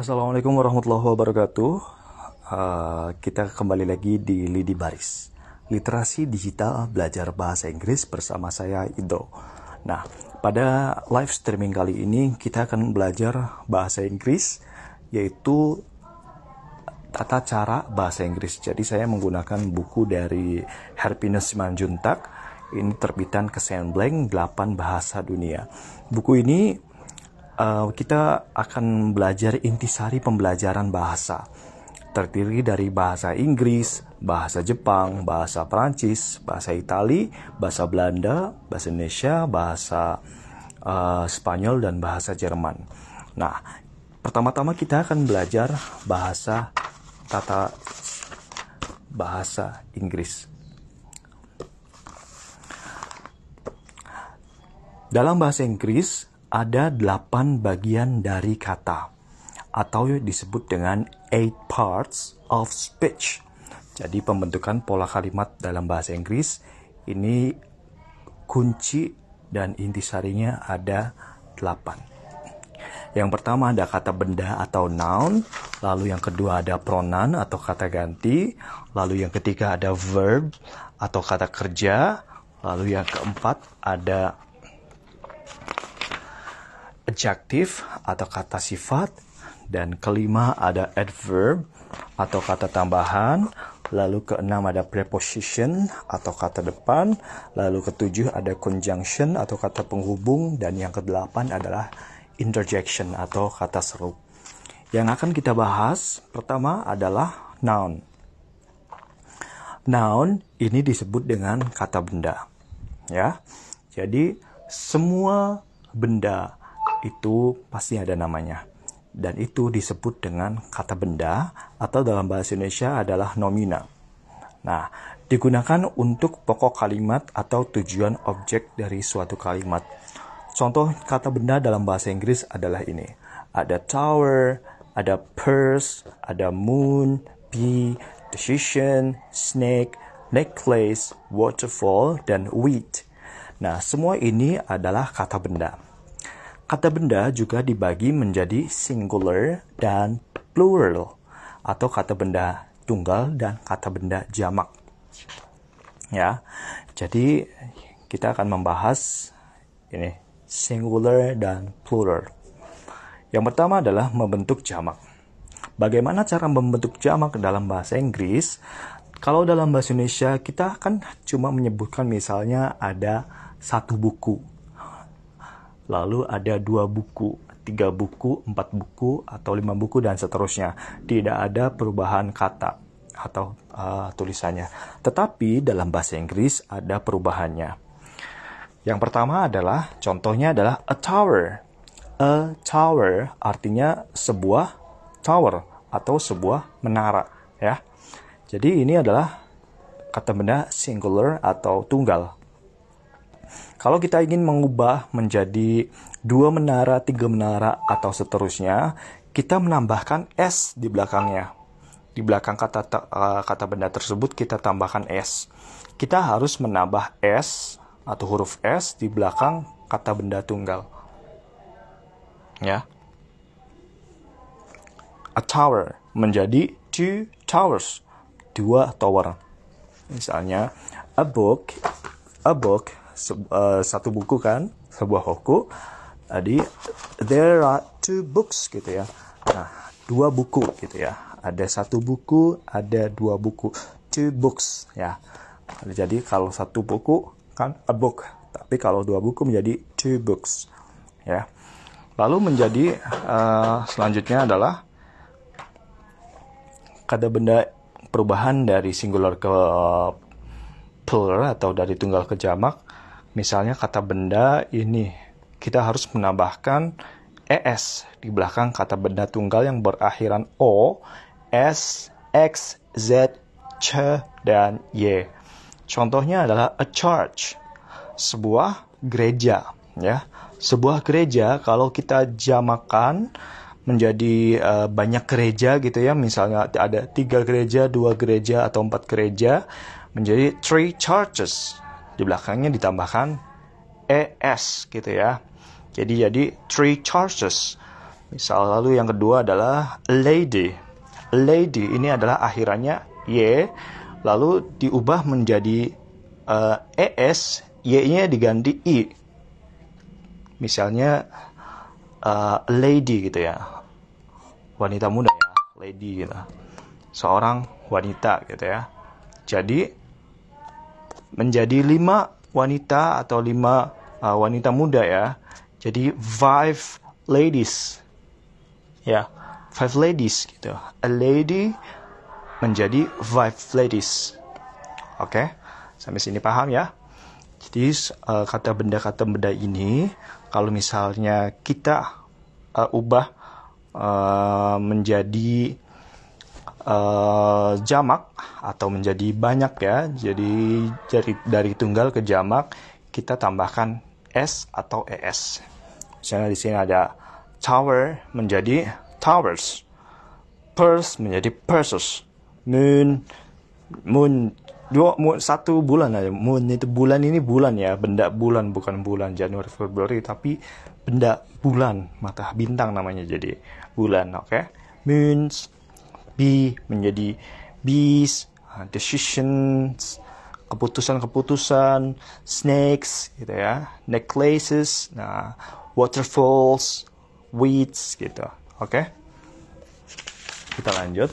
Assalamualaikum warahmatullahi wabarakatuh. Uh, kita kembali lagi di Lidi Baris. Literasi digital belajar bahasa Inggris bersama saya Indo. Nah, pada live streaming kali ini kita akan belajar bahasa Inggris yaitu tata cara bahasa Inggris. Jadi saya menggunakan buku dari Herpines Manjuntak, Ini terbitan blank 8 Bahasa Dunia. Buku ini uh, kita akan belajar intisari pembelajaran bahasa. Terdiri dari bahasa Inggris, bahasa Jepang, bahasa Perancis, bahasa Itali, bahasa Belanda, bahasa Indonesia, bahasa uh, Spanyol dan bahasa Jerman. Nah, pertama-tama kita akan belajar bahasa tata bahasa Inggris. Dalam bahasa Inggris, ada delapan bagian dari kata atau disebut dengan eight parts of speech. Jadi pembentukan pola kalimat dalam bahasa Inggris ini kunci dan intisarinya ada delapan. Yang pertama ada kata benda atau noun, lalu yang kedua ada pronoun atau kata ganti, lalu yang ketiga ada verb atau kata kerja, lalu yang keempat ada adjektif atau kata sifat dan kelima ada adverb atau kata tambahan lalu keenam ada preposition atau kata depan lalu ketujuh ada conjunction atau kata penghubung dan yang kedelapan adalah interjection atau kata seru yang akan kita bahas pertama adalah noun noun ini disebut dengan kata benda ya jadi semua benda itu pasti ada namanya. Dan itu disebut dengan kata benda atau dalam bahasa Indonesia adalah nomina. Nah, digunakan untuk pokok kalimat atau tujuan objek dari suatu kalimat. Contoh kata benda dalam bahasa Inggris adalah ini. Ada tower, ada purse, ada moon, bee, decision, snake, necklace, waterfall, dan wheat. Nah, semua ini adalah kata benda. Kata benda juga dibagi menjadi singular dan plural atau kata benda tunggal dan kata benda jamak. Ya. Jadi kita akan membahas ini singular dan plural. Yang pertama adalah membentuk jamak. Bagaimana cara membentuk jamak dalam bahasa Inggris? Kalau dalam bahasa Indonesia kita kan cuma menyebutkan misalnya ada satu buku lalu ada dua buku, tiga buku, empat buku, atau lima buku, dan seterusnya. Tidak ada perubahan kata atau uh, tulisannya. Tetapi dalam bahasa Inggris ada perubahannya. Yang pertama adalah contohnya adalah a tower. A tower artinya sebuah tower atau sebuah menara, ya. Jadi ini adalah kata benda singular atau tunggal. Kalau kita ingin mengubah menjadi dua menara, tiga menara, atau seterusnya, kita menambahkan S di belakangnya. Di belakang kata eh, kata benda tersebut kita tambahkan S. Kita harus menambah S atau huruf S di belakang kata benda tunggal. Ya. A tower menjadi two towers, dua tower. Misalnya, a book, a book se uh, satu buku kan sebuah hoku jadi there are two books gitu ya nah dua buku gitu ya ada satu buku ada dua buku two books ya jadi kalau satu buku kan a book tapi kalau dua buku menjadi two books ya lalu menjadi uh, selanjutnya adalah kata benda perubahan dari singular ke plural atau dari tunggal ke jamak Misalnya kata benda ini, kita harus menambahkan ES di belakang kata benda tunggal yang berakhiran O, S, X, Z, C, dan Y. Contohnya adalah a church, sebuah gereja, ya. Sebuah gereja kalau kita jamakan menjadi uh, banyak gereja gitu ya, misalnya ada tiga gereja, dua gereja atau empat gereja menjadi three churches di belakangnya ditambahkan ES gitu ya. Jadi jadi three charges. Misal lalu yang kedua adalah lady. Lady ini adalah akhirannya Y lalu diubah menjadi uh, eh, ES, Y-nya diganti I. Misalnya uh, lady gitu ya. Wanita muda ya, lady gitu. Seorang wanita gitu ya. Jadi menjadi lima wanita atau lima uh, wanita muda ya. Jadi five ladies. Ya, yeah, five ladies gitu. A lady menjadi five ladies. Oke. Okay? Sampai sini paham ya? Jadi uh, kata benda-kata benda ini kalau misalnya kita uh, ubah uh, menjadi uh, jamak atau menjadi banyak ya. Jadi dari dari tunggal ke jamak kita tambahkan s atau es. Misalnya di sini ada tower menjadi towers, purse menjadi purses, moon moon dua moon, satu bulan aja moon itu bulan ini bulan ya benda bulan bukan bulan Januari Februari tapi benda bulan mata bintang namanya jadi bulan oke okay? moons be menjadi bees, uh, decisions, keputusan-keputusan, snakes gitu ya, necklaces, nah waterfalls, weeds gitu. Oke. Okay? Kita lanjut.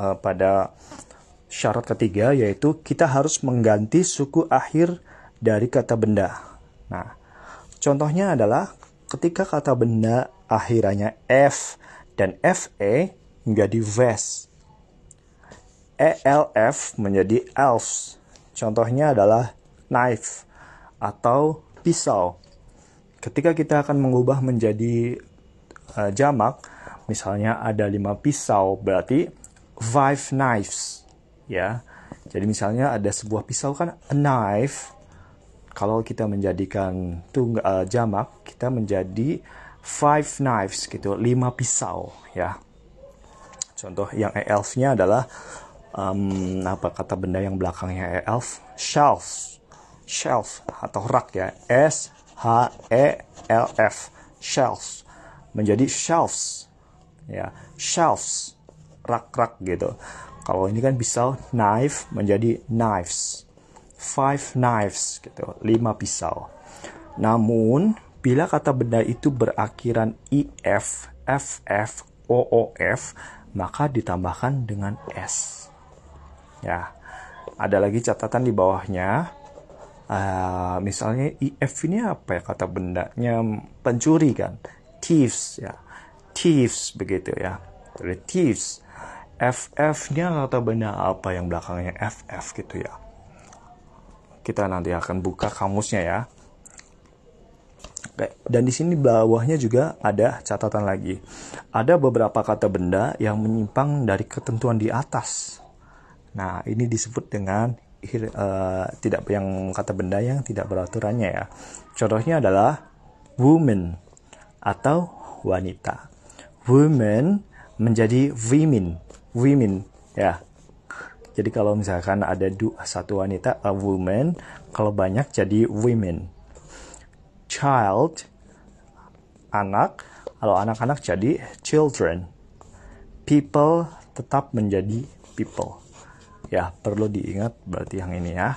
Uh, pada syarat ketiga yaitu kita harus mengganti suku akhir dari kata benda. Nah, contohnya adalah ketika kata benda akhirnya f dan FE menjadi VES. ELF menjadi elves. Contohnya adalah knife atau pisau. Ketika kita akan mengubah menjadi uh, jamak, misalnya ada lima pisau, berarti five knives, ya. Jadi misalnya ada sebuah pisau kan a knife. Kalau kita menjadikan tunggal uh, e, jamak, kita menjadi five knives gitu, lima pisau ya. Contoh yang elf-nya adalah um, apa kata benda yang belakangnya elf? Shelf, shelf atau rak ya. S H E L F, shelf menjadi shelves ya, shelves rak-rak gitu. Kalau ini kan pisau knife menjadi knives. Five knives gitu, lima pisau. Namun Bila kata benda itu berakhiran IF, FF, OOF, maka ditambahkan dengan S. Ya, ada lagi catatan di bawahnya. Uh, misalnya IF ini apa ya kata bendanya pencuri kan thieves ya thieves begitu ya dari thieves FF nya kata benda apa yang belakangnya FF gitu ya kita nanti akan buka kamusnya ya dan di sini bawahnya juga ada catatan lagi. Ada beberapa kata benda yang menyimpang dari ketentuan di atas. Nah, ini disebut dengan uh, tidak yang kata benda yang tidak beraturannya ya. Contohnya adalah woman atau wanita. Woman menjadi women, women ya. Jadi kalau misalkan ada satu wanita, a eh, woman, kalau banyak jadi women child anak, kalau anak-anak jadi children. People tetap menjadi people. Ya, perlu diingat berarti yang ini ya.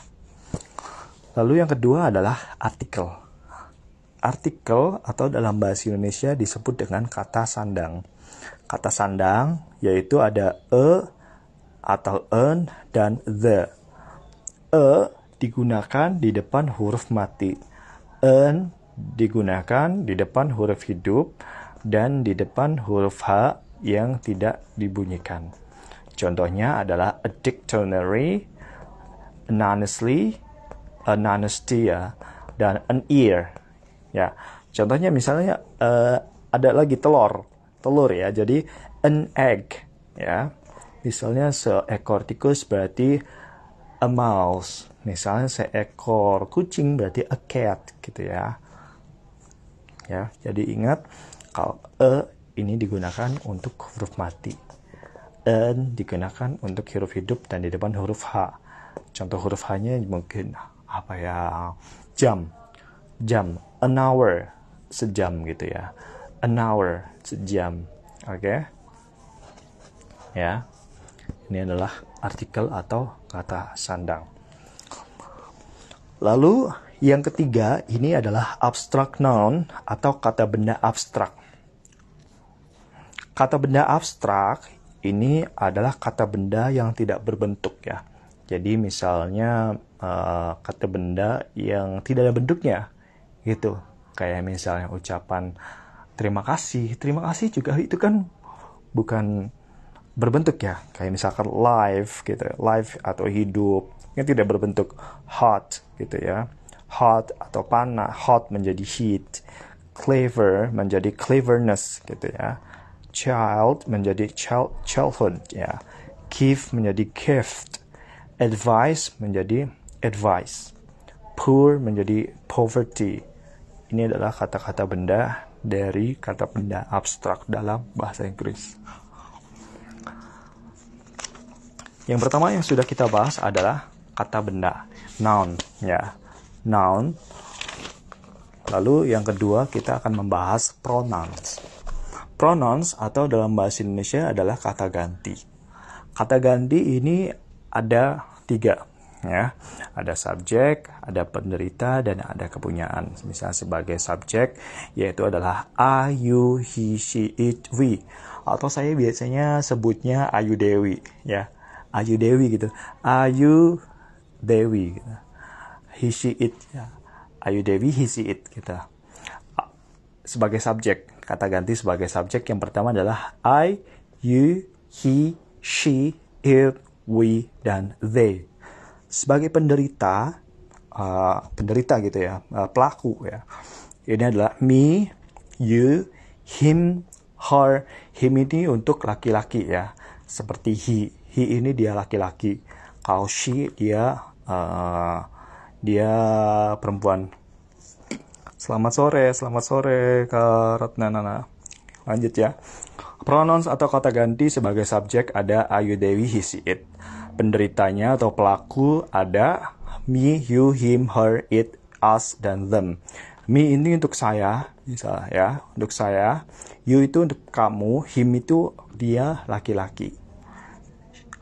Lalu yang kedua adalah artikel. Artikel atau dalam bahasa Indonesia disebut dengan kata sandang. Kata sandang yaitu ada e atau en dan the. E digunakan di depan huruf mati. En digunakan di depan huruf hidup dan di depan huruf H yang tidak dibunyikan. Contohnya adalah a dictionary, an honestly, an honestia, dan an ear. Ya, contohnya misalnya uh, ada lagi telur, telur ya. Jadi an egg, ya. Misalnya seekor tikus berarti a mouse. Misalnya seekor kucing berarti a cat, gitu ya ya. Jadi ingat kalau e ini digunakan untuk huruf mati. En digunakan untuk huruf hidup dan di depan huruf H. Contoh huruf H-nya mungkin apa ya? Jam. Jam. An hour. Sejam gitu ya. An hour. Sejam. Oke. Okay? Ya. Ini adalah artikel atau kata sandang. Lalu yang ketiga, ini adalah abstract noun atau kata benda abstrak. Kata benda abstrak ini adalah kata benda yang tidak berbentuk ya. Jadi misalnya uh, kata benda yang tidak ada bentuknya gitu. Kayak misalnya ucapan terima kasih. Terima kasih juga itu kan bukan berbentuk ya. Kayak misalkan live gitu, live atau hidup yang tidak berbentuk hot gitu ya hot atau panas, hot menjadi heat, clever menjadi cleverness gitu ya, child menjadi child, childhood ya, give menjadi gift, advice menjadi advice, poor menjadi poverty. Ini adalah kata-kata benda dari kata benda abstrak dalam bahasa Inggris. Yang pertama yang sudah kita bahas adalah kata benda, noun, ya noun. Lalu yang kedua kita akan membahas pronouns. Pronouns atau dalam bahasa Indonesia adalah kata ganti. Kata ganti ini ada tiga ya ada subjek ada penderita dan ada kepunyaan Misalnya sebagai subjek yaitu adalah I you he she it we atau saya biasanya sebutnya Ayu Dewi ya Ayu Dewi gitu Ayu Dewi gitu he she it ya. Ayu Dewi he she it kita gitu. sebagai subjek kata ganti sebagai subjek yang pertama adalah I you he she it we dan they sebagai penderita uh, penderita gitu ya uh, pelaku ya ini adalah me you him her him ini untuk laki-laki ya seperti he he ini dia laki-laki kalau she dia uh, dia perempuan. Selamat sore, selamat sore Kak Ratna Nana. Lanjut ya. Pronouns atau kata ganti sebagai subjek ada Ayu Dewi, Hisiit. Penderitanya atau pelaku ada me, you, him, her, it, us, dan them. Me ini untuk saya, misalnya ya, untuk saya. You itu untuk kamu, him itu dia laki-laki.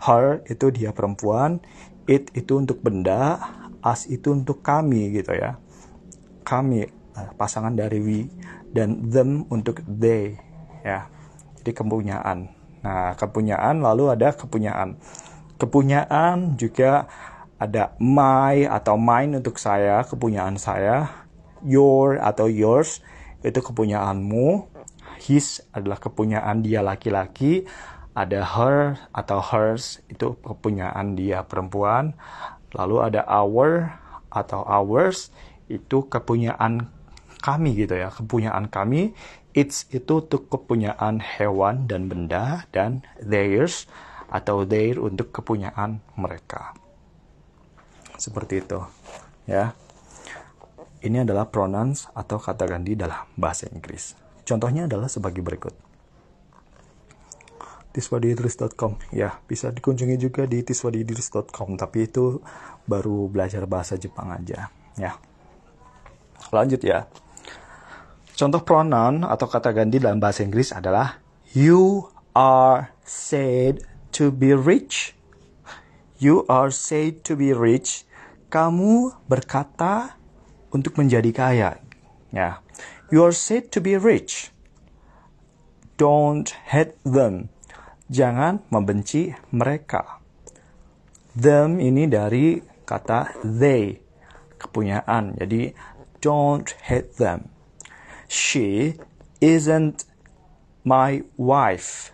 Her itu dia perempuan, it itu untuk benda, us itu untuk kami gitu ya kami nah, pasangan dari we dan them untuk they ya jadi kepunyaan nah kepunyaan lalu ada kepunyaan kepunyaan juga ada my atau mine untuk saya kepunyaan saya your atau yours itu kepunyaanmu his adalah kepunyaan dia laki-laki ada her atau hers itu kepunyaan dia perempuan Lalu ada our atau ours itu kepunyaan kami gitu ya, kepunyaan kami. Its itu untuk kepunyaan hewan dan benda dan theirs atau their untuk kepunyaan mereka. Seperti itu. Ya. Ini adalah pronouns atau kata ganti dalam bahasa Inggris. Contohnya adalah sebagai berikut tiswadiidris.com ya bisa dikunjungi juga di tiswadiidris.com tapi itu baru belajar bahasa Jepang aja ya lanjut ya contoh pronoun atau kata ganti dalam bahasa Inggris adalah you are said to be rich you are said to be rich kamu berkata untuk menjadi kaya ya you are said to be rich don't hate them Jangan membenci mereka. Them ini dari kata they, kepunyaan. Jadi don't hate them. She isn't my wife.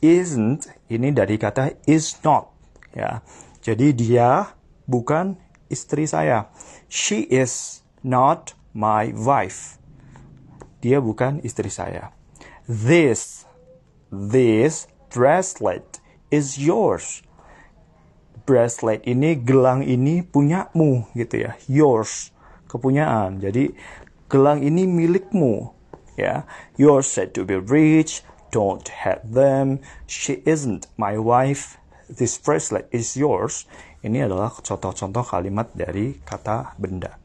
Isn't ini dari kata is not ya. Jadi dia bukan istri saya. She is not my wife. Dia bukan istri saya. This this bracelet is yours. Bracelet ini gelang ini punyamu gitu ya, yours, kepunyaan. Jadi gelang ini milikmu ya. You're said to be rich, don't have them. She isn't my wife. This bracelet is yours. Ini adalah contoh-contoh kalimat dari kata benda.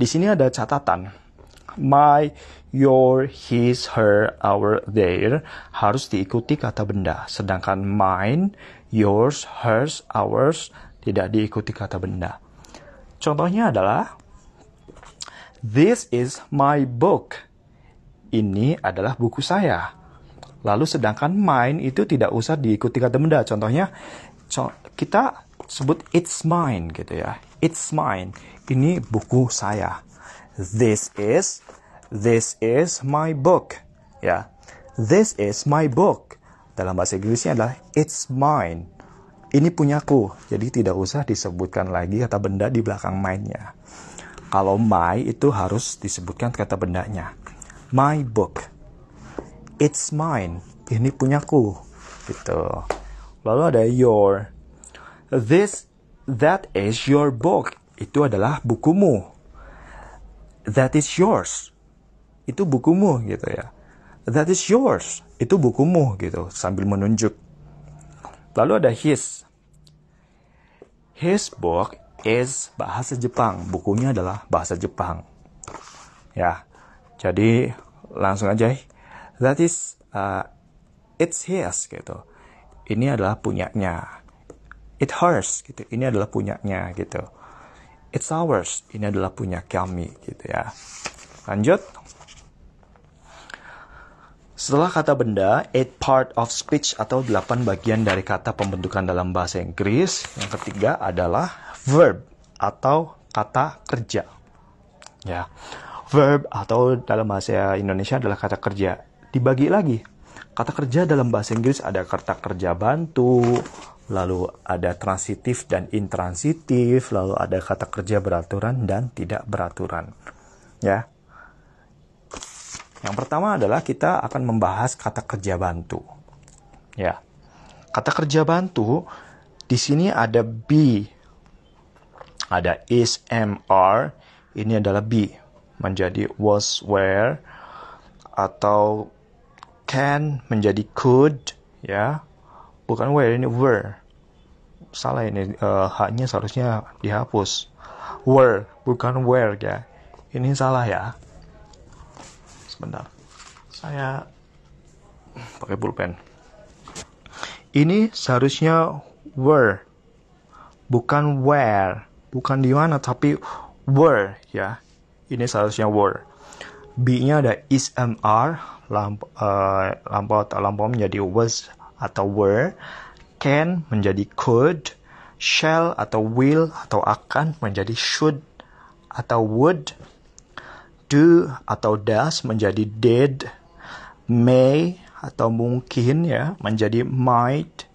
Di sini ada catatan. My your, his, her, our, their harus diikuti kata benda. Sedangkan mine, yours, hers, ours tidak diikuti kata benda. Contohnya adalah This is my book. Ini adalah buku saya. Lalu sedangkan mine itu tidak usah diikuti kata benda. Contohnya kita sebut it's mine gitu ya. It's mine. Ini buku saya. This is This is my book. Ya. This is my book. Dalam bahasa Inggrisnya adalah it's mine. Ini punyaku. Jadi tidak usah disebutkan lagi kata benda di belakang mine-nya. Kalau my itu harus disebutkan kata bendanya. My book. It's mine. Ini punyaku. Gitu. Lalu ada your. This that is your book. Itu adalah bukumu. That is yours itu bukumu gitu ya that is yours itu bukumu gitu sambil menunjuk lalu ada his his book is bahasa Jepang bukunya adalah bahasa Jepang ya jadi langsung aja that is uh, it's his gitu ini adalah punyanya it hers gitu ini adalah punyanya gitu it's ours ini adalah punya kami gitu ya lanjut setelah kata benda, eight part of speech atau delapan bagian dari kata pembentukan dalam bahasa Inggris. Yang ketiga adalah verb atau kata kerja. Ya. Verb atau dalam bahasa Indonesia adalah kata kerja. Dibagi lagi. Kata kerja dalam bahasa Inggris ada kata kerja bantu, lalu ada transitif dan intransitif, lalu ada kata kerja beraturan dan tidak beraturan. Ya. Yang pertama adalah kita akan membahas kata kerja bantu. Ya. Kata kerja bantu di sini ada be. Ada is, am, are. Ini adalah be. Menjadi was, where atau can menjadi could ya. Bukan where ini were. Salah ini uh, haknya seharusnya dihapus. Were bukan where ya. Ini salah ya sebentar saya pakai pulpen ini seharusnya were bukan where bukan di mana tapi were ya ini seharusnya were B-nya ada is MR lamp, uh, eh, lampau atau lampau menjadi was atau were can menjadi could shall atau will atau akan menjadi should atau would do atau does menjadi did, may atau mungkin ya menjadi might,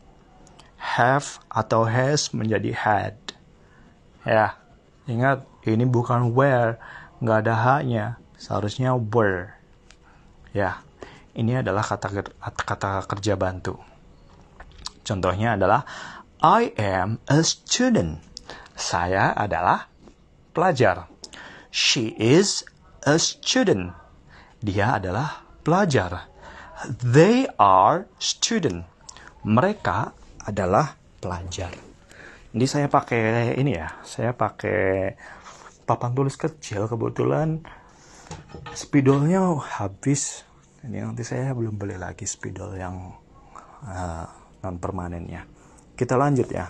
have atau has menjadi had. Ya, ingat ini bukan where, nggak ada haknya, seharusnya were. Ya, ini adalah kata kata kerja bantu. Contohnya adalah I am a student. Saya adalah pelajar. She is a student. Dia adalah pelajar. They are student. Mereka adalah pelajar. Ini saya pakai ini ya, saya pakai papan tulis kecil kebetulan spidolnya habis. Ini nanti saya belum beli lagi spidol yang uh, eh, non permanennya. Kita lanjut ya.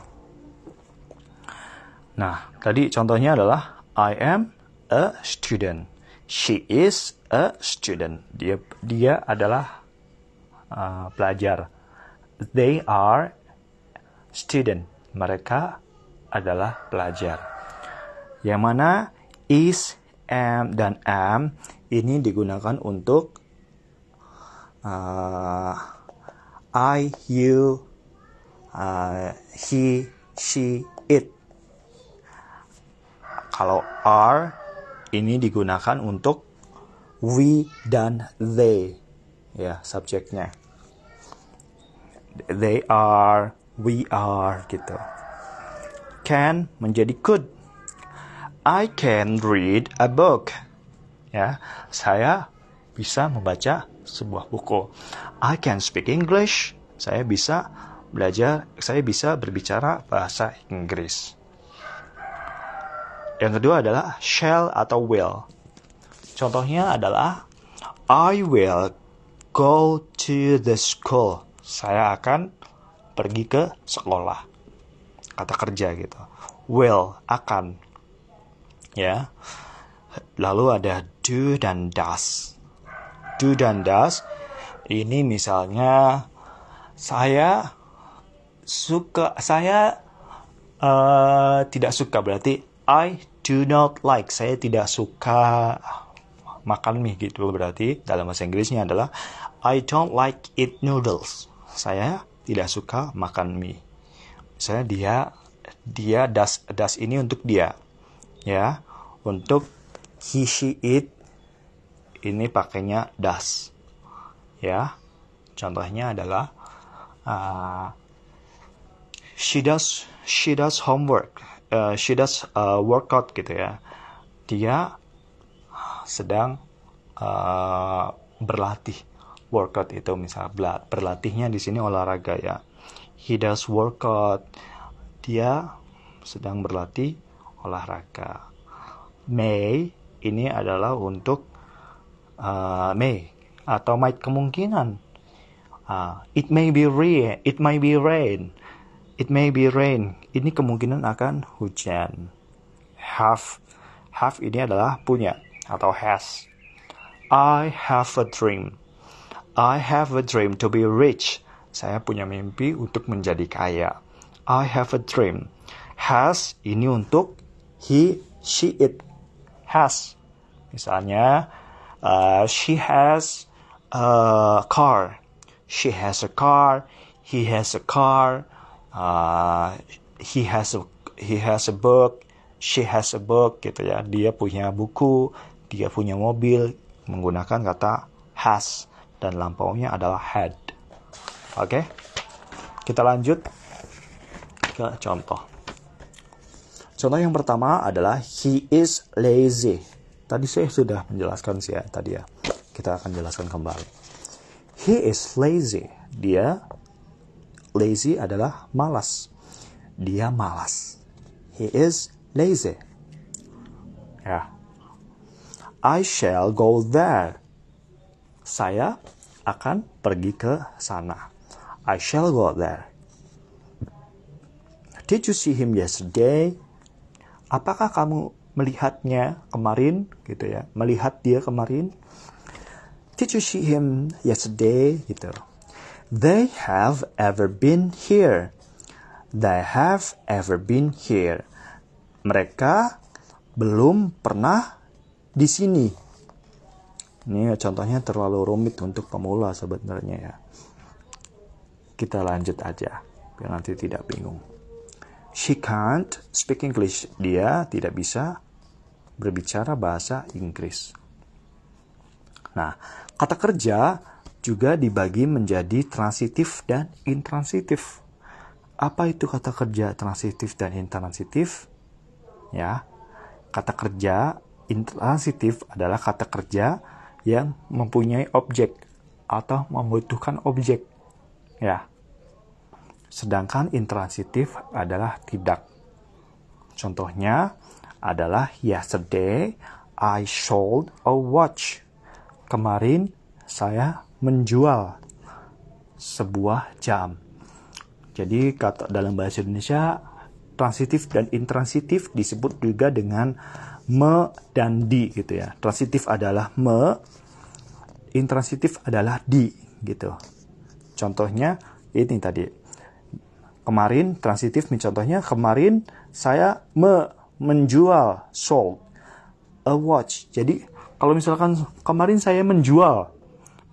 Nah, tadi contohnya adalah I am a student she is a student. Dia dia adalah uh, pelajar. They are student. Mereka adalah pelajar. Yang mana is, am dan am ini digunakan untuk uh, I, you, uh, he, she, it. Kalau are ini digunakan untuk we dan they ya subjeknya they are we are gitu can menjadi could I can read a book ya saya bisa membaca sebuah buku I can speak English saya bisa belajar saya bisa berbicara bahasa Inggris yang kedua adalah shall atau will. Contohnya adalah I will go to the school. Saya akan pergi ke sekolah. Kata kerja gitu. Will akan ya. Lalu ada do dan does. Do dan does ini misalnya saya suka saya uh, tidak suka berarti I do not like saya tidak suka makan mie gitu berarti dalam bahasa Inggrisnya adalah I don't like eat noodles saya tidak suka makan mie misalnya dia dia das das ini untuk dia ya untuk he she it ini pakainya das ya contohnya adalah uh, she does she does homework uh, she does a uh, workout gitu ya dia uh, sedang uh, berlatih workout itu misal berlatihnya di sini olahraga ya he does workout dia sedang berlatih olahraga May ini adalah untuk uh, May atau might kemungkinan uh, it may be rain it may be rain It may be rain. Ini kemungkinan akan hujan. Have. Have ini adalah punya atau has. I have a dream. I have a dream to be rich. Saya punya mimpi untuk menjadi kaya. I have a dream. Has ini untuk he, she, it. Has. Misalnya, uh, she has a car. She has a car. He has a car uh, he has a he has a book, she has a book gitu ya. Dia punya buku, dia punya mobil menggunakan kata has dan lampaunya adalah had. Oke. Okay? Kita lanjut ke contoh. Contoh yang pertama adalah he is lazy. Tadi saya sudah menjelaskan sih ya tadi ya. Kita akan jelaskan kembali. He is lazy. Dia Lazy adalah malas. Dia malas. He is lazy. Ya. I shall go there. Saya akan pergi ke sana. I shall go there. Did you see him yesterday? Apakah kamu melihatnya kemarin gitu ya? Melihat dia kemarin? Did you see him yesterday gitu? They have ever been here. They have ever been here. Mereka belum pernah di sini. Ini contohnya terlalu rumit untuk pemula sebenarnya ya. Kita lanjut aja biar nanti tidak bingung. She can't speak English. Dia tidak bisa berbicara bahasa Inggris. Nah, kata kerja juga dibagi menjadi transitif dan intransitif. Apa itu kata kerja transitif dan intransitif? Ya, kata kerja intransitif adalah kata kerja yang mempunyai objek atau membutuhkan objek. Ya. Sedangkan intransitif adalah tidak. Contohnya adalah yesterday I sold a watch. Kemarin saya menjual sebuah jam. Jadi kata dalam bahasa Indonesia transitif dan intransitif disebut juga dengan me dan di gitu ya. Transitif adalah me, intransitif adalah di gitu. Contohnya ini tadi. Kemarin transitif contohnya kemarin saya me menjual sold a watch. Jadi kalau misalkan kemarin saya menjual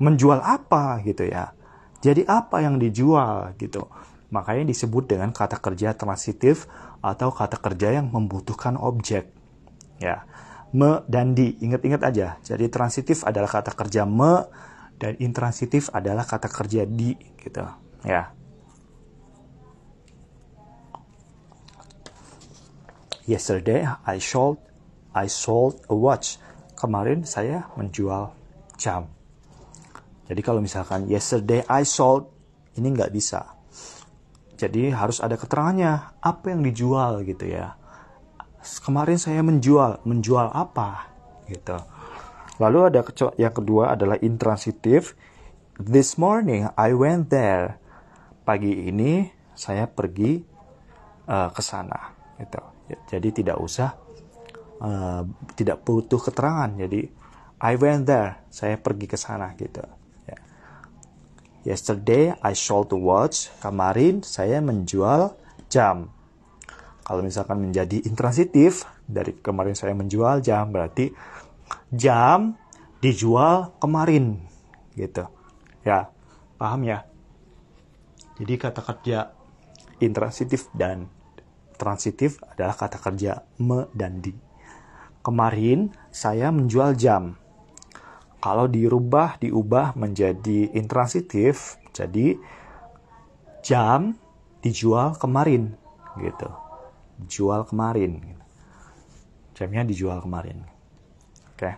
menjual apa gitu ya. Jadi apa yang dijual gitu. Makanya disebut dengan kata kerja transitif atau kata kerja yang membutuhkan objek. Ya. Me dan di, ingat-ingat aja. Jadi transitif adalah kata kerja me dan intransitif adalah kata kerja di gitu. Ya. Yesterday I sold I sold a watch. Kemarin saya menjual jam. Jadi kalau misalkan yesterday I sold, ini nggak bisa. Jadi harus ada keterangannya, apa yang dijual gitu ya. Kemarin saya menjual, menjual apa gitu. Lalu ada yang kedua adalah intransitif. This morning I went there. Pagi ini saya pergi uh, ke sana gitu. Jadi tidak usah uh, tidak butuh keterangan. Jadi I went there, saya pergi ke sana gitu Yesterday I sold the watch. Kemarin saya menjual jam. Kalau misalkan menjadi intransitif dari kemarin saya menjual jam berarti jam dijual kemarin gitu. Ya, paham ya? Jadi kata kerja intransitif dan transitif adalah kata kerja me dan di. Kemarin saya menjual jam kalau dirubah, diubah menjadi intransitif, jadi jam dijual kemarin gitu. Jual kemarin. Jamnya dijual kemarin. Oke.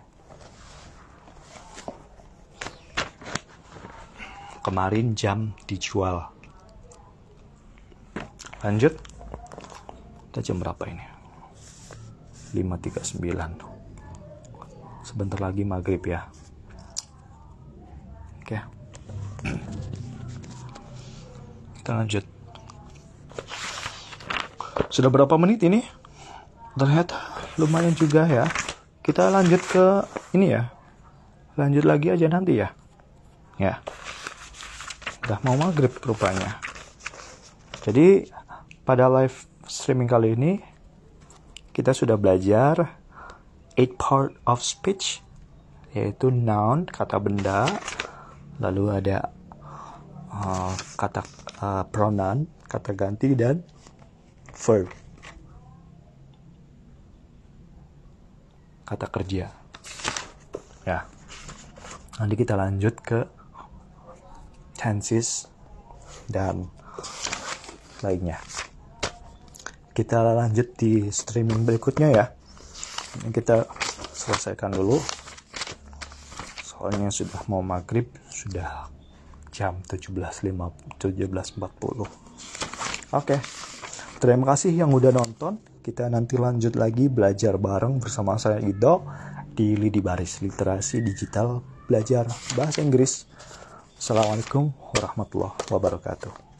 Kemarin jam dijual. Lanjut. Kita jam berapa ini? 5.39. Sebentar lagi maghrib ya. kita lanjut sudah berapa menit ini terlihat lumayan juga ya kita lanjut ke ini ya lanjut lagi aja nanti ya ya udah mau maghrib rupanya jadi pada live streaming kali ini kita sudah belajar eight part of speech yaitu noun kata benda lalu ada uh, kata uh, pronoun, kata ganti dan verb. Kata kerja. Ya. Nanti kita lanjut ke tenses dan lainnya. Kita lanjut di streaming berikutnya ya. Ini kita selesaikan dulu. Soalnya sudah mau maghrib, sudah jam 17.40. Oke. Okay. Terima kasih yang udah nonton. Kita nanti lanjut lagi belajar bareng bersama saya Ido di Lidi Baris Literasi Digital Belajar Bahasa Inggris. Assalamualaikum warahmatullahi wabarakatuh.